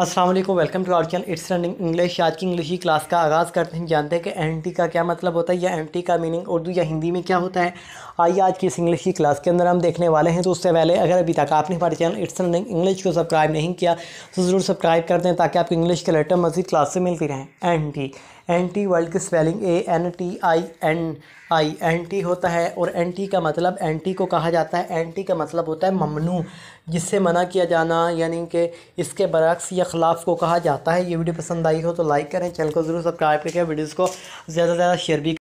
Aslam welcome to our channel it's running English आज की English ही class का आगाज़ करते हैं जानते हैं कि एन टी का क्या मतलब होता है या एन टी का मीनिंग उर्दू या हिंदी में क्या होता है आइए आज की इस इंग्लिश की क्लास के अंदर हम देखने वाले हैं तो उससे पहले अगर अभी तक आपने हमारे चैनल इट्स रनिंग इंग्लिश को सब्सक्राइब नहीं किया तो ज़रूर सब्सक्राइब कर दें ताकि आपको इंग्लिश के लेटर मजीद क्लास से मिलती रहें एन टी एंटी वर्ल्ड की spelling A N T I N I anti होता है और एंटी का मतलब एंटी को कहा जाता है एंटी का मतलब होता है ममनू जिससे मना किया जाना यानी कि इसके बरक्स या ख़िलाफ़ को कहा जाता है ये वीडियो पसंद आई हो तो लाइक करें चैनल को ज़रूर सब्सक्राइब करके वीडियोज़ को ज़्यादा से ज़्यादा शेयर भी